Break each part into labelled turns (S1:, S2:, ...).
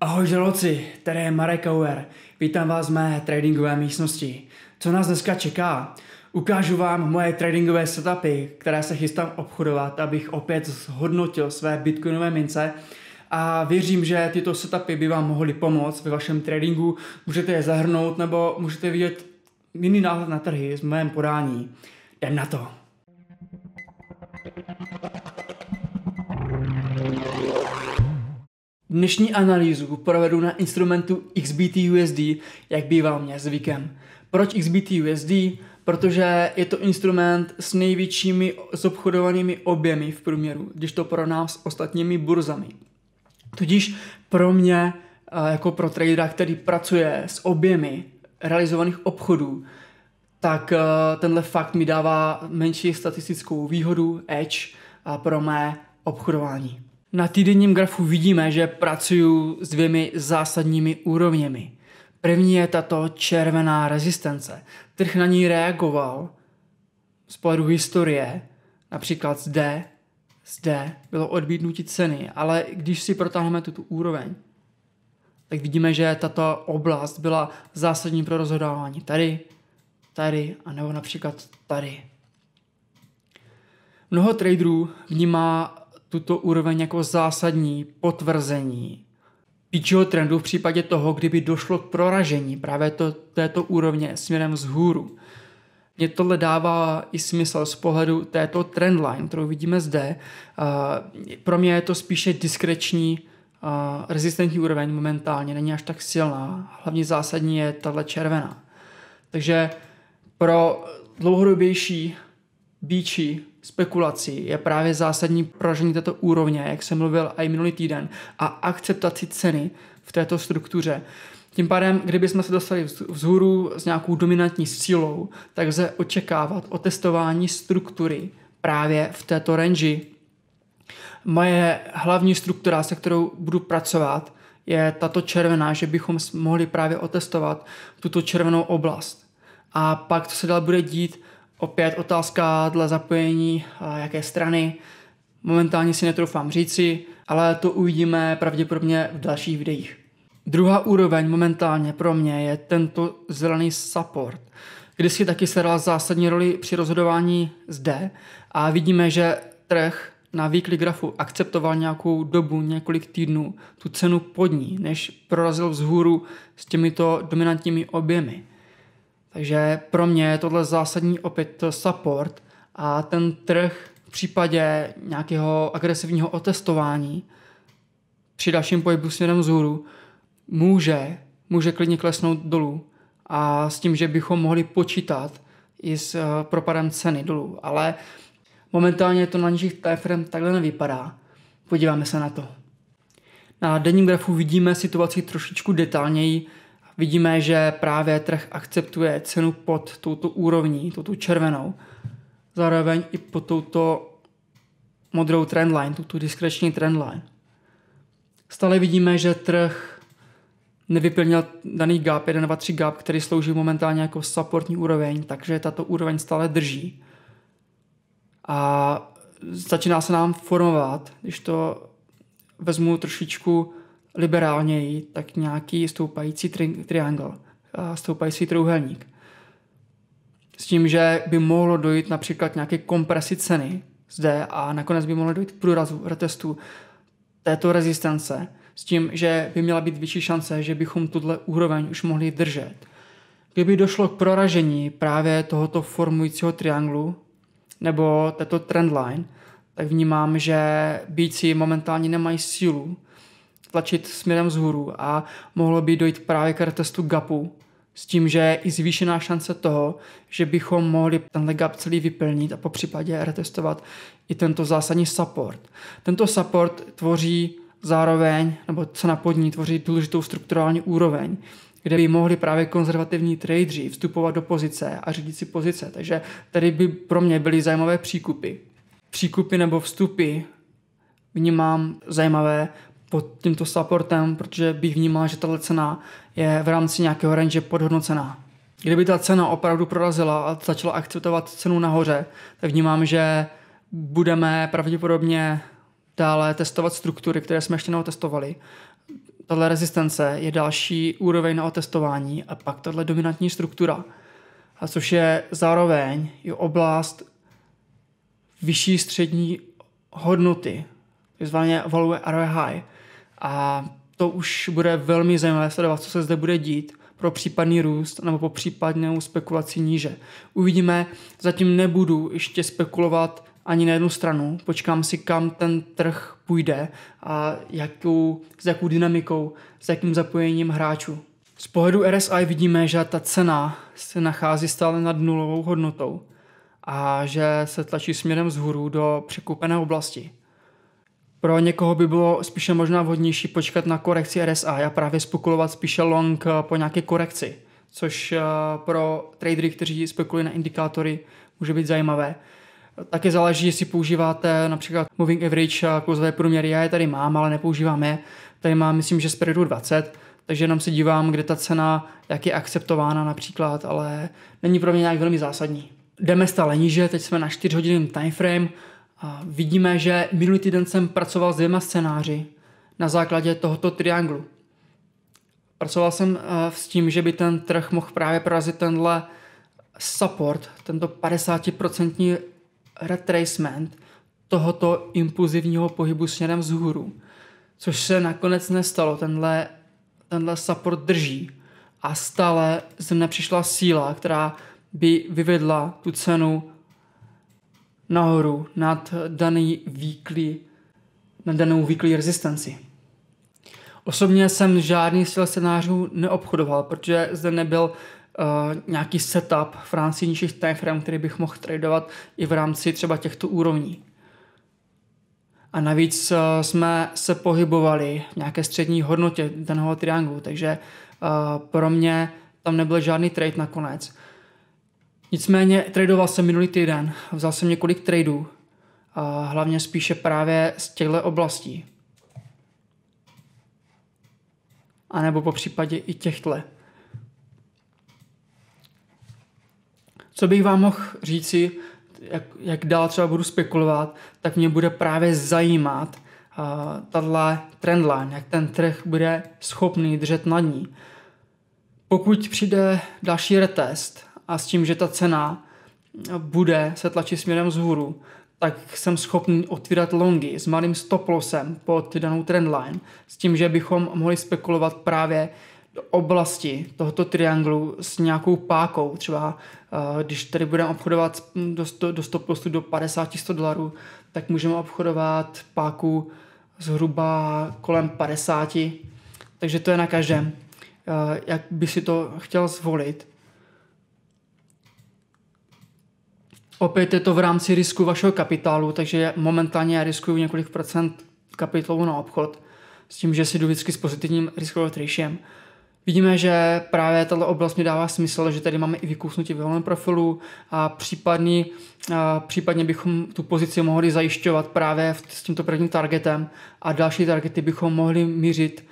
S1: Ahoj žraloci, tady je Marek Auer. Vítám vás v mé tradingové místnosti. Co nás dneska čeká? Ukážu vám moje tradingové setupy, které se chystám obchodovat, abych opět zhodnotil své bitcoinové mince a věřím, že tyto setupy by vám mohly pomoct ve vašem tradingu. Můžete je zahrnout nebo můžete vidět jiný náhled na trhy z mém podání. Jdem na to! Dnešní analýzu provedu na instrumentu XBT USD, jak bývá mě zvykem. Proč XBT USD? Protože je to instrument s největšími zobchodovanými objemy v průměru, když to pro nás s ostatními burzami. Tudíž pro mě, eh, jako pro tradera, který pracuje s objemy realizovaných obchodů, tak eh, tenhle fakt mi dává menší statistickou výhodu, edge, pro mé obchodování. Na týdenním grafu vidíme, že pracuju s dvěmi zásadními úrovněmi. První je tato červená rezistence. Trh na ní reagoval z pohledu historie, například zde, zde bylo odbídnutí ceny, ale když si protáhneme tuto úroveň, tak vidíme, že tato oblast byla zásadní pro rozhodování tady, tady a nebo například tady. Mnoho traderů vnímá tuto úroveň jako zásadní potvrzení píčího trendu v případě toho, kdyby došlo k proražení právě to, této úrovně směrem vzhůru. Mně tohle dává i smysl z pohledu této trendline, kterou vidíme zde. Pro mě je to spíše diskreční rezistentní úroveň momentálně, není až tak silná. Hlavně zásadní je tahle červená. Takže pro dlouhodobější bíčí spekulací je právě zásadní poražení této úrovně, jak jsem mluvil i minulý týden, a akceptaci ceny v této struktuře. Tím pádem, kdybychom se dostali vzhůru s nějakou dominantní sílou, tak se očekávat otestování struktury právě v této range. Moje hlavní struktura, se kterou budu pracovat, je tato červená, že bychom mohli právě otestovat tuto červenou oblast. A pak, co se dál bude dít, Opět otázka dle zapojení eh, jaké strany. Momentálně si netroufám říci, ale to uvidíme pravděpodobně v dalších videích. Druhá úroveň momentálně pro mě je tento zelený support. Kdysi taky sehrál zásadní roli při rozhodování zde a vidíme, že trh na výkli grafu akceptoval nějakou dobu, několik týdnů, tu cenu pod ní, než prorazil vzhůru s těmito dominantními objemy. Takže pro mě je tohle zásadní opět support a ten trh v případě nějakého agresivního otestování při dalším pohybu směrem vzhůru může, může klidně klesnout dolů a s tím, že bychom mohli počítat i s eh, propadem ceny dolů, ale momentálně to na nižších timeframe takhle nevypadá. Podíváme se na to. Na denním grafu vidíme situaci trošičku detailněji, vidíme, že právě trh akceptuje cenu pod touto úrovní, touto červenou, zároveň i pod touto modrou trendline, tuto diskreční trendline. Stále vidíme, že trh nevyplnil daný gap, 1, 2, 3 gap, který slouží momentálně jako supportní úroveň, takže tato úroveň stále drží. A začíná se nám formovat, když to vezmu trošičku liberálněji, tak nějaký stoupající tri- triangle, stoupající trouhelník. S tím, že by mohlo dojít například nějaké kompresi ceny zde a nakonec by mohlo dojít k průrazu retestu této rezistence, s tím, že by měla být větší šance, že bychom tuhle úroveň už mohli držet. Kdyby došlo k proražení právě tohoto formujícího trianglu nebo této trendline, tak vnímám, že bíci momentálně nemají sílu tlačit směrem vzhůru a mohlo by dojít právě k retestu gapu, s tím, že je i zvýšená šance toho, že bychom mohli tenhle gap celý vyplnit a po případě retestovat i tento zásadní support. Tento support tvoří zároveň, nebo cena pod ní tvoří důležitou strukturální úroveň, kde by mohli právě konzervativní tradeři vstupovat do pozice a řídit si pozice. Takže tady by pro mě byly zajímavé příkupy. Příkupy nebo vstupy vnímám zajímavé pod tímto supportem, protože bych vnímal, že tahle cena je v rámci nějakého range podhodnocená. Kdyby ta cena opravdu prorazila a začala akceptovat cenu nahoře, tak vnímám, že budeme pravděpodobně dále testovat struktury, které jsme ještě neotestovali. Tahle rezistence je další úroveň na otestování a pak tahle dominantní struktura, a což je zároveň i oblast vyšší střední hodnoty, takzvaně value ROI high, a to už bude velmi zajímavé sledovat, co se zde bude dít pro případný růst nebo po případnou spekulaci níže. Uvidíme, zatím nebudu ještě spekulovat ani na jednu stranu, počkám si, kam ten trh půjde a jakou, s jakou dynamikou, s jakým zapojením hráčů. Z pohledu RSI vidíme, že ta cena se nachází stále nad nulovou hodnotou a že se tlačí směrem vzhůru do překupené oblasti. Pro někoho by bylo spíše možná vhodnější počkat na korekci RSA, a právě spekulovat spíše long eh, po nějaké korekci, což eh, pro tradery, kteří spekulují na indikátory, může být zajímavé. Také záleží, jestli používáte například Moving Average kluzové průměry. Já je tady mám, ale nepoužívám je. Tady mám, myslím, že spreadu 20, takže jenom se dívám, kde ta cena, jak je akceptována například, ale není pro mě nějak velmi zásadní. Jdeme stále níže, teď jsme na 4 hodinovém timeframe, a vidíme, že minulý týden jsem pracoval s dvěma scénáři na základě tohoto trianglu. Pracoval jsem eh, s tím, že by ten trh mohl právě prorazit tenhle support, tento 50% retracement tohoto impulzivního pohybu směrem vzhůru, což se nakonec nestalo. Tenhle, tenhle support drží a stále ze nepřišla síla, která by vyvedla tu cenu nahoru nad daný weekly, na danou weekly rezistenci. Osobně jsem žádný z těch scénářů neobchodoval, protože zde nebyl Uh, nějaký setup v rámci nižších timeframe, který bych mohl tradovat i v rámci třeba těchto úrovní. A navíc uh, jsme se pohybovali v nějaké střední hodnotě daného trianglu, takže uh, pro mě tam nebyl žádný trade nakonec. Nicméně tradoval jsem minulý týden, vzal jsem několik tradeů, a hlavně spíše právě z těchto oblastí. A nebo po případě i těchto. Co bych vám mohl říci, jak, jak dál třeba budu spekulovat, tak mě bude právě zajímat uh, tato trendline, jak ten trh bude schopný držet na ní. Pokud přijde další retest, a s tím, že ta cena bude se tlačit směrem vzhůru, tak jsem schopný otvírat longy s malým stop lossem pod danou trendline, s tím, že bychom mohli spekulovat právě do oblasti tohoto trianglu s nějakou pákou, třeba eh, když tady budeme obchodovat do, do stop lossu do 50-100 dolarů, tak můžeme obchodovat páku zhruba kolem 50, takže to je na každém, eh, jak by si to chtěl zvolit Opět je to v rámci risku vašeho kapitálu, takže momentálně já riskuju několik procent kapitálu na obchod s tím, že si jdu vždycky s pozitivním riskovým ratiem. Vidíme, že právě tato oblast mi dává smysl, že tady máme i vykousnutí ve profilu a případně, a případně bychom tu pozici mohli zajišťovat právě s tímto prvním targetem a další targety bychom mohli mířit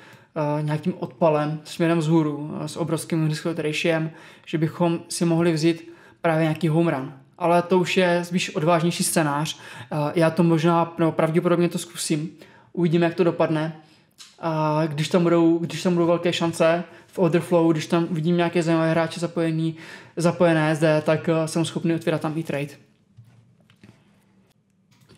S1: nějakým odpalem směrem vzhůru s obrovským riskovým ratiem, že bychom si mohli vzít právě nějaký home run ale to už je spíš odvážnější scénář. Eh, já to možná, no pravděpodobně to zkusím. Uvidíme, jak to dopadne. A eh, když tam budou, když tam budou velké šance v Overflow, když tam vidím nějaké zajímavé hráče zapojení, zapojené zde, tak eh, jsem schopný otvírat tam i trade.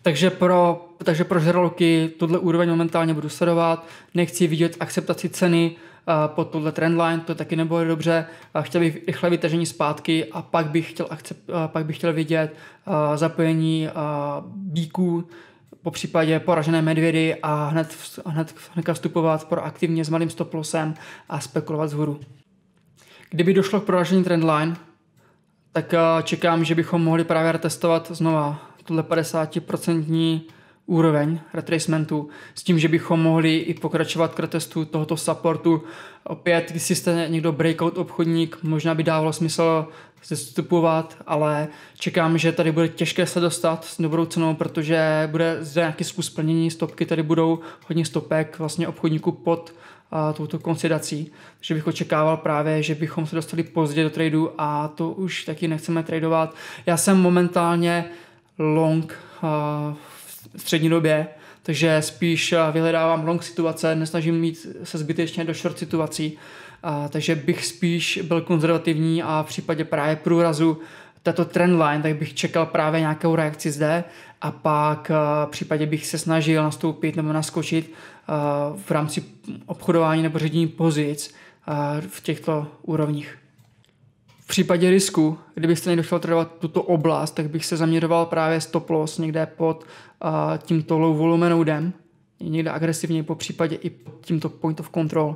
S1: Takže pro, takže pro žraloky tohle úroveň momentálně budu sledovat. Nechci vidět akceptaci ceny, Eh, pod tohle trendline, to taky nebylo dobře, eh, chtěl bych rychle vytažení zpátky a pak bych chtěl, akcept, eh, pak bych chtěl vidět zapojení bíků, po případě poražené medvědy a hned, hned, hned vstupovat proaktivně s malým stoplosem a spekulovat zhůru. Kdyby došlo k poražení trendline, tak čekám, že bychom mohli právě testovat znova tuhle 50% úroveň retracementu s tím, že bychom mohli i pokračovat k retestu tohoto supportu. Opět, když jste někdo breakout obchodník, možná by dávalo smysl zestupovat, ale čekám, že tady bude těžké se dostat s dobrou cenou, protože bude zde nějaký zkus plnění, stopky tady budou hodně stopek vlastně obchodníků pod a, touto konsidací, že bych očekával právě, že bychom se dostali pozdě do tradu a to už taky nechceme tradovat. Já jsem momentálně long uh, střední době, takže spíš eh, vyhledávám long situace, nesnažím mít se zbytečně do short situací, a, takže bych spíš byl konzervativní a v případě právě průrazu této trendline, tak bych čekal právě nějakou reakci zde a pak eh, v případě bych se snažil nastoupit nebo naskočit eh, v rámci obchodování nebo ředění pozic v těchto úrovních. V případě risku, kdybych se někdo chtěl tuto oblast, tak bych se zaměřoval právě stop loss někde pod uh, tímto low volume nodem, někde agresivně, po případě i pod tímto point of control.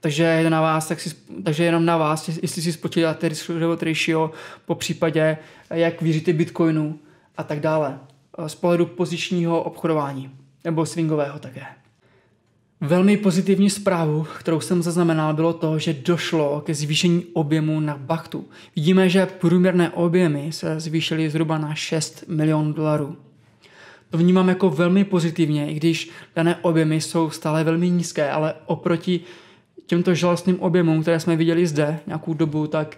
S1: Takže je na vás, tak si, takže jenom na vás, jestli si spočítáte risk reward ratio, po případě, jak věříte Bitcoinu a tak dále. Z pohledu pozičního obchodování nebo swingového také. Velmi pozitivní zprávu, kterou jsem zaznamenal, bylo to, že došlo ke zvýšení objemu na Bachtu. Vidíme, že průměrné objemy se zvýšily zhruba na 6 milionů dolarů. To vnímám jako velmi pozitivně, i když dané objemy jsou stále velmi nízké, ale oproti těmto žalostným objemům, které jsme viděli zde nějakou dobu, tak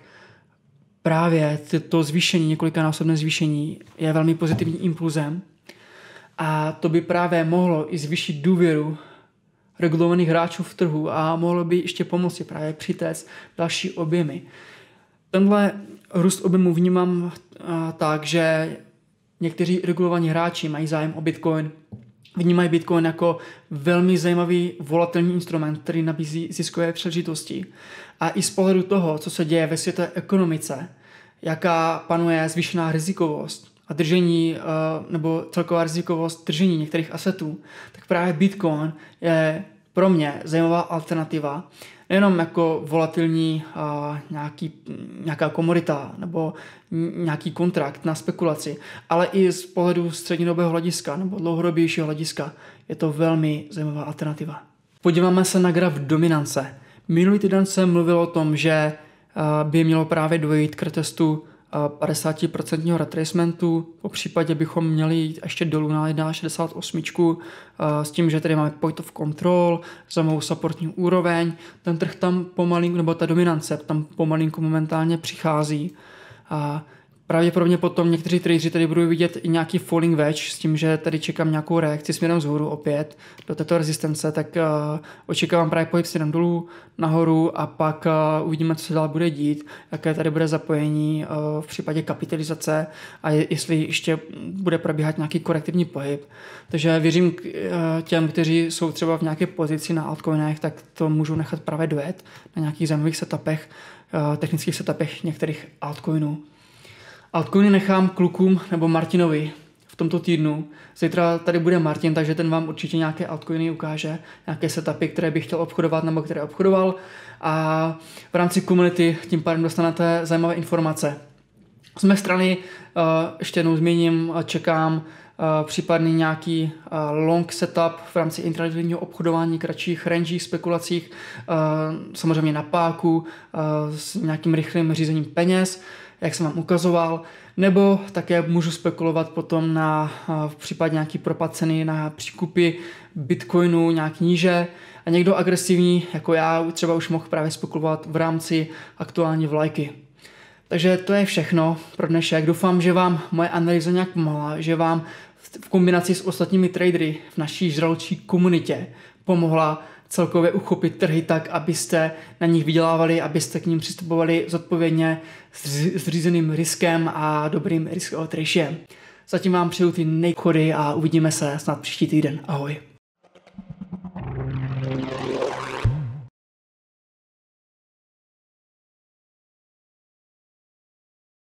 S1: právě to zvýšení, několika násobné zvýšení, je velmi pozitivním impulzem. A to by právě mohlo i zvýšit důvěru regulovaných hráčů v trhu a mohlo by ještě pomoci právě přitéct další objemy. Tenhle růst objemu vnímám eh, tak, že někteří regulovaní hráči mají zájem o Bitcoin, vnímají Bitcoin jako velmi zajímavý volatilní instrument, který nabízí ziskové příležitosti. A i z pohledu toho, co se děje ve světové ekonomice, jaká panuje zvýšená rizikovost, a držení eh, nebo celková rizikovost držení některých asetů, tak právě Bitcoin je pro mě zajímavá alternativa, nejenom jako volatilní eh, nějaký, nějaká komodita nebo nějaký kontrakt na spekulaci, ale i z pohledu střednědobého hlediska nebo dlouhodobějšího hlediska je to velmi zajímavá alternativa. Podíváme se na graf dominance. Minulý týden jsem mluvil o tom, že eh, by mělo právě dojít k testu 50% retracementu. Po případě bychom měli jít ještě dolů na 1.68 eh, s tím, že tady máme point of control, zamovou supportní úroveň. Ten trh tam pomalinku, nebo ta dominance tam pomalinku momentálně přichází. A Pravděpodobně potom někteří tradeři tady budou vidět i nějaký falling wedge s tím, že tady čekám nějakou reakci směrem vzhůru opět do této rezistence, tak uh, očekávám právě pohyb směrem dolů, nahoru a pak uh, uvidíme, co se dál bude dít, jaké tady bude zapojení uh, v případě kapitalizace a je, jestli ještě bude probíhat nějaký korektivní pohyb. Takže věřím k, uh, těm, kteří jsou třeba v nějaké pozici na altcoinech, tak to můžu nechat právě dojet na nějakých zajímavých setupech, uh, technických setupech některých altcoinů. Altcoiny nechám klukům nebo Martinovi v tomto týdnu. Zítra tady bude Martin, takže ten vám určitě nějaké altcoiny ukáže, nějaké setupy, které bych chtěl obchodovat nebo které obchodoval. A v rámci komunity tím pádem dostanete zajímavé informace. Z mé strany eh, ještě jednou zmíním, eh, čekám eh, případný nějaký long setup v rámci intradivního obchodování, kratších range spekulacích, samozřejmě na páku, s nějakým rychlým řízením peněz jak jsem vám ukazoval, nebo také můžu spekulovat potom na v případě nějaký propad ceny na příkupy bitcoinu nějak níže a někdo agresivní jako já třeba už mohl právě spekulovat v rámci aktuální vlajky. Takže to je všechno pro dnešek. Doufám, že vám moje analýza nějak pomohla, že vám v kombinaci s ostatními tradery v naší žralčí komunitě pomohla celkově uchopit trhy tak, abyste na nich vydělávali, abyste k ním přistupovali zodpovědně s řízeným riskem a dobrým risk od Zatím vám přeju ty nejchody a uvidíme se snad příští týden. Ahoj.